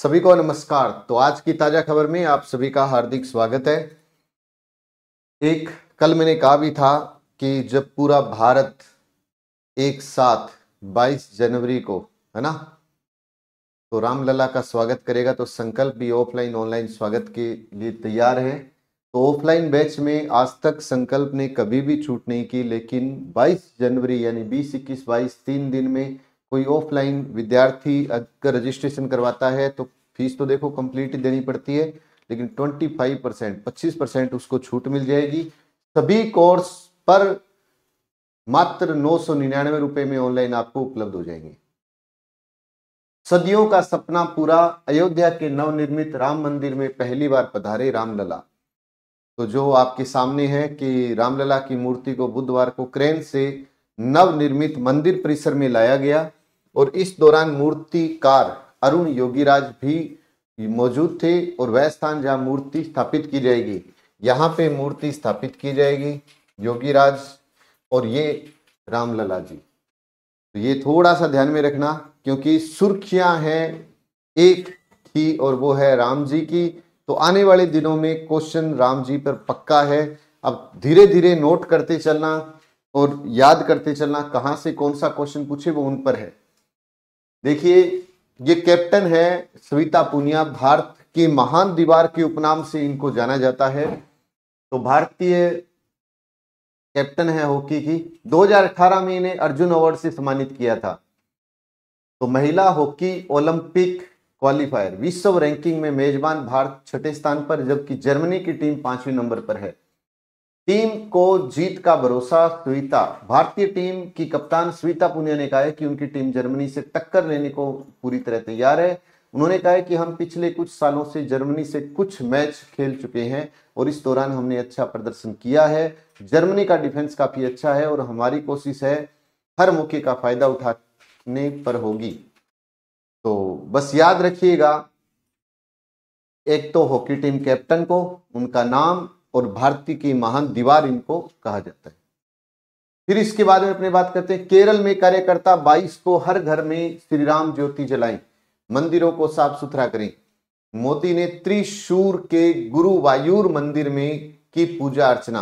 सभी को नमस्कार तो आज की ताज़ा खबर में आप सभी का हार्दिक स्वागत है एक कल मैंने कहा भी था कि जब पूरा भारत एक साथ 22 जनवरी को है ना तो रामलला का स्वागत करेगा तो संकल्प भी ऑफलाइन ऑनलाइन स्वागत के लिए तैयार है तो ऑफलाइन बैच में आज तक संकल्प ने कभी भी छूट नहीं की लेकिन 22 जनवरी यानी बीस इक्कीस बाईस तीन दिन में कोई ऑफलाइन विद्यार्थी अगर रजिस्ट्रेशन करवाता है तो फीस तो देखो कंप्लीट देनी पड़ती है लेकिन ट्वेंटी फाइव परसेंट पच्चीस परसेंट उसको छूट मिल जाएगी सभी कोर्स पर मात्र नौ सौ निन्यानवे रुपए में ऑनलाइन आपको उपलब्ध हो जाएंगे सदियों का सपना पूरा अयोध्या के नवनिर्मित राम मंदिर में पहली बार पधारे रामलला तो जो आपके सामने है कि रामलला की मूर्ति को बुधवार को क्रेन से नवनिर्मित मंदिर परिसर में लाया गया और इस दौरान मूर्तिकार अरुण योगीराज भी मौजूद थे और वह स्थान जहाँ मूर्ति स्थापित की जाएगी यहाँ पे मूर्ति स्थापित की जाएगी योगीराज और ये रामलला जी तो ये थोड़ा सा ध्यान में रखना क्योंकि सुर्खियां हैं एक थी और वो है राम जी की तो आने वाले दिनों में क्वेश्चन राम जी पर पक्का है अब धीरे धीरे नोट करते चलना और याद करते चलना कहाँ से कौन सा क्वेश्चन पूछे वो उन पर है देखिए ये कैप्टन है सविता पुनिया भारत की महान दीवार के उपनाम से इनको जाना जाता है तो भारतीय कैप्टन है हॉकी की 2018 में इन्हें अर्जुन अवार्ड से सम्मानित किया था तो महिला हॉकी ओलंपिक क्वालिफायर विश्व रैंकिंग में मेजबान भारत छठे स्थान पर जबकि जर्मनी की टीम पांचवें नंबर पर है टीम को जीत का भरोसा स्वीता भारतीय टीम की कप्तान स्वीता पुनिया ने कहा है कि उनकी टीम जर्मनी से टक्कर लेने को पूरी तरह तैयार है उन्होंने कहा है कि हम पिछले कुछ सालों से जर्मनी से कुछ मैच खेल चुके हैं और इस दौरान हमने अच्छा प्रदर्शन किया है जर्मनी का डिफेंस काफी अच्छा है और हमारी कोशिश है हर मौके का फायदा उठाने पर होगी तो बस याद रखिएगा एक तो हॉकी टीम कैप्टन को उनका नाम और भारती की महान दीवार इनको कहा जाता है फिर इसके बारे में अपने बात करते हैं केरल में कार्यकर्ता 22 को हर घर में श्री राम ज्योति जलाएं मंदिरों को साफ सुथरा करें मोदी ने त्रिशूर के गुरु वायूर मंदिर में की पूजा अर्चना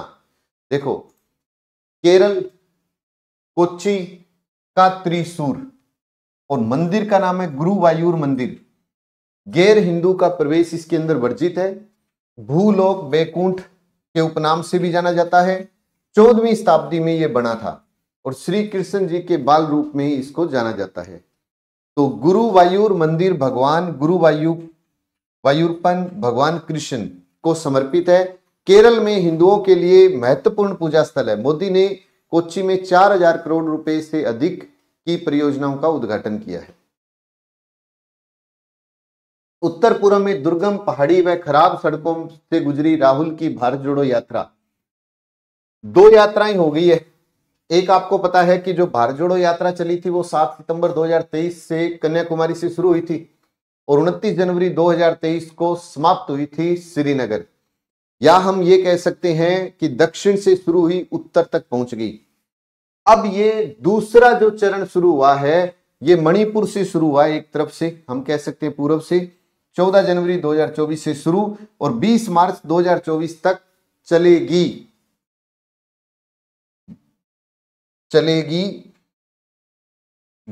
देखो केरल कोच्चि का त्रिशूर और मंदिर का नाम है गुरु वायूर मंदिर गैर हिंदू का प्रवेश इसके अंदर वर्जित है भूलोक बैकुंठ के उपनाम से भी जाना जाता है चौदहवीं शताब्दी में यह बना था और श्री कृष्ण जी के बाल रूप में ही इसको जाना जाता है तो गुरु वायुर मंदिर भगवान गुरु वायु वायुरपन भगवान कृष्ण को समर्पित है केरल में हिंदुओं के लिए महत्वपूर्ण पूजा स्थल है मोदी ने कोच्चि में 4000 करोड़ रुपए से अधिक की परियोजनाओं का उद्घाटन किया है उत्तर पूर्व में दुर्गम पहाड़ी व खराब सड़कों से गुजरी राहुल की भारत जोड़ो यात्रा दो यात्राएं हो गई है एक आपको पता है कि जो भारत जोड़ो यात्रा चली थी वो 7 सितंबर 2023 से कन्याकुमारी से शुरू हुई थी और 29 जनवरी 2023 को समाप्त हुई थी श्रीनगर या हम ये कह सकते हैं कि दक्षिण से शुरू हुई उत्तर तक पहुंच गई अब ये दूसरा जो चरण शुरू हुआ है ये मणिपुर से शुरू हुआ एक तरफ से हम कह सकते हैं पूर्व से 14 जनवरी 2024 से शुरू और 20 मार्च 2024 तक चलेगी चलेगी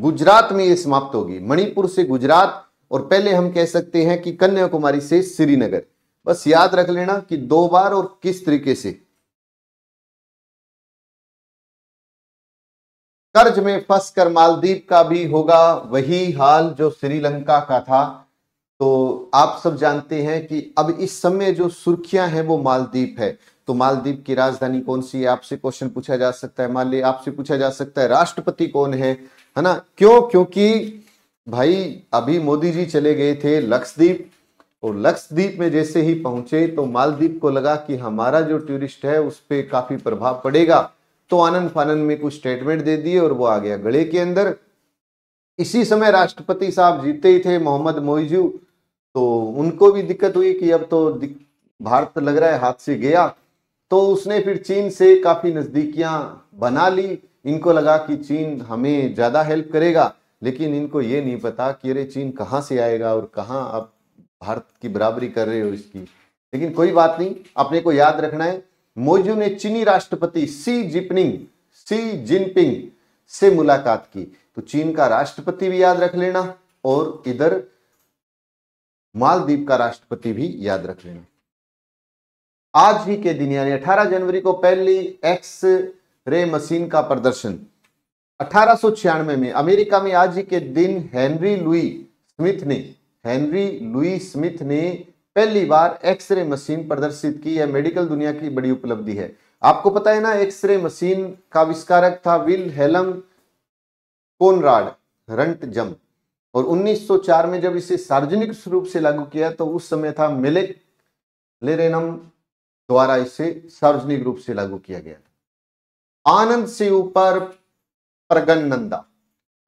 गुजरात में यह समाप्त होगी मणिपुर से गुजरात और पहले हम कह सकते हैं कि कन्याकुमारी से श्रीनगर बस याद रख लेना कि दो बार और किस तरीके से कर्ज में फंस कर का भी होगा वही हाल जो श्रीलंका का था तो आप सब जानते हैं कि अब इस समय जो सुर्खियां हैं वो मालदीप है तो मालदीप की राजधानी कौन सी है आपसे क्वेश्चन पूछा जा सकता है मान ली आपसे पूछा जा सकता है राष्ट्रपति कौन है है ना क्यों क्योंकि भाई अभी मोदी जी चले गए थे लक्षद्वीप और लक्षद्वीप में जैसे ही पहुंचे तो मालदीप को लगा कि हमारा जो टूरिस्ट है उस पर काफी प्रभाव पड़ेगा तो आनंद फानंद में कुछ स्टेटमेंट दे दिए और वो आ गया गले के अंदर इसी समय राष्ट्रपति साहब जीते ही थे मोहम्मद मोइजू तो उनको भी दिक्कत हुई कि अब तो भारत लग रहा है हाथ से गया तो उसने फिर चीन से काफ़ी नजदीकियां बना ली इनको लगा कि चीन हमें ज़्यादा हेल्प करेगा लेकिन इनको ये नहीं पता कि अरे चीन कहाँ से आएगा और कहाँ आप भारत की बराबरी कर रहे हो इसकी लेकिन कोई बात नहीं अपने को याद रखना है मोजू ने चीनी राष्ट्रपति सी जिपनिंग सी जिनपिंग से मुलाकात की तो चीन का राष्ट्रपति भी याद रख लेना और इधर मालदीव का राष्ट्रपति भी याद रख लेना आज ही के दिन यानी 18 जनवरी को पहली एक्स रे मशीन का प्रदर्शन अठारह में अमेरिका में आज ही के दिन हेनरी लुई स्मिथ ने हेनरी लुई स्मिथ ने पहली बार एक्सरे मशीन प्रदर्शित की यह मेडिकल दुनिया की बड़ी उपलब्धि है आपको पता है ना एक्सरे मशीन का आविष्कारक था Wilhelm Conrad Roentgen और 1904 में जब इसे सार्वजनिक रूप से लागू किया तो उस समय था मेलेक लेरेनम द्वारा इसे सार्वजनिक रूप से लागू किया गया आनंद से ऊपर प्रगन नंदा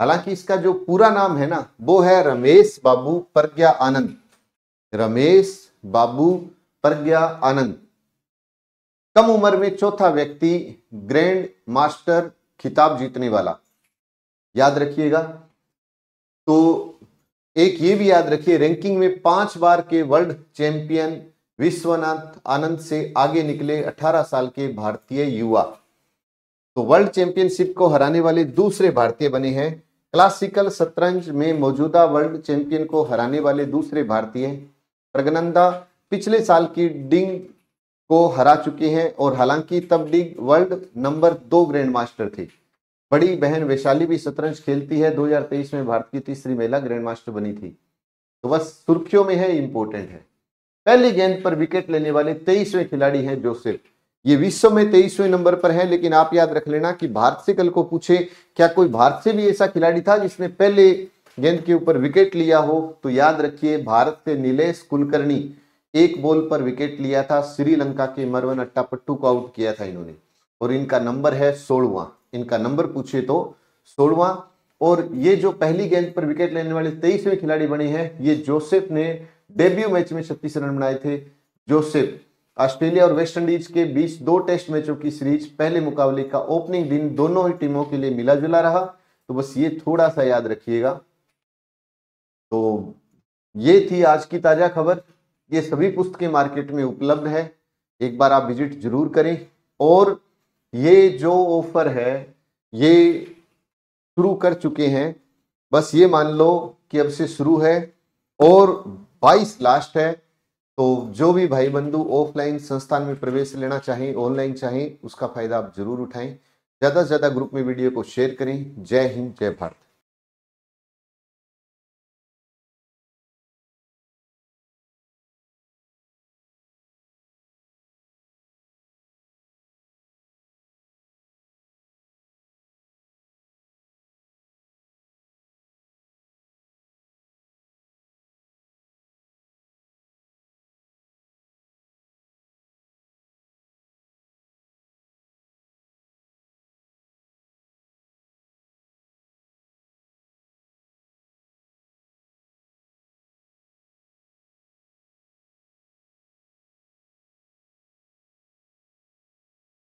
हालांकि इसका जो पूरा नाम है ना वो है रमेश बाबू प्रज्ञा आनंद रमेश बाबू प्रज्ञा आनंद कम उम्र में चौथा व्यक्ति ग्रैंड मास्टर खिताब जीतने वाला याद रखिएगा तो एक ये भी याद रखिए रैंकिंग में पांच बार के वर्ल्ड चैंपियन विश्वनाथ आनंद से आगे निकले 18 साल के भारतीय युवा तो वर्ल्ड चैंपियनशिप को हराने वाले दूसरे भारतीय बने हैं क्लासिकल शतरंज में मौजूदा वर्ल्ड चैंपियन को हराने वाले दूसरे भारतीय प्रगनंदा पिछले साल की डिंग को हरा चुके हैं और हालांकि तब डिंग वर्ल्ड नंबर दो ग्रैंड मास्टर थे बड़ी बहन वैशाली भी शतरंज खेलती है 2023 में भारत की तीसरी महिला ग्रैंड मास्टर बनी थी तो बस सुर्खियों में है इंपोर्टेंट है पहली गेंद पर विकेट लेने वाले तेईसवें खिलाड़ी हैं जोसेफ ये विश्व में तेईसवें नंबर पर है लेकिन आप याद रख लेना कि भारत से कल को पूछे क्या कोई भारत से भी ऐसा खिलाड़ी था जिसने पहले गेंद के ऊपर विकेट लिया हो तो याद रखिए भारत से नीलेष कुलकर्णी एक बॉल पर विकेट लिया था श्रीलंका के मरवन अट्टापट्टू को आउट किया था इन्होंने और इनका नंबर है सोलवा इनका नंबर पूछिए तो सोलवा और ये जो पहली गेंद पर विकेट लेने वाले तेईसवें खिलाड़ी बने हैं ये जोसेफ ने डेब्यू मैच में छत्तीस रन बनाए थे जोसेफ ऑस्ट्रेलिया और वेस्टइंडीज के बीच दो टेस्ट मैचों की सीरीज पहले मुकाबले का ओपनिंग दिन दोनों ही टीमों के लिए मिला जुला रहा तो बस ये थोड़ा सा याद रखिएगा तो ये थी आज की ताज़ा खबर ये सभी पुस्तकें मार्केट में उपलब्ध है एक बार आप विजिट जरूर करें और ये जो ऑफर है ये शुरू कर चुके हैं बस ये मान लो कि अब से शुरू है और 22 लास्ट है तो जो भी भाई बंधु ऑफलाइन संस्थान में प्रवेश लेना चाहें ऑनलाइन चाहें उसका फायदा आप जरूर उठाएं ज़्यादा से ज़्यादा ग्रुप में वीडियो को शेयर करें जय हिंद जय भारत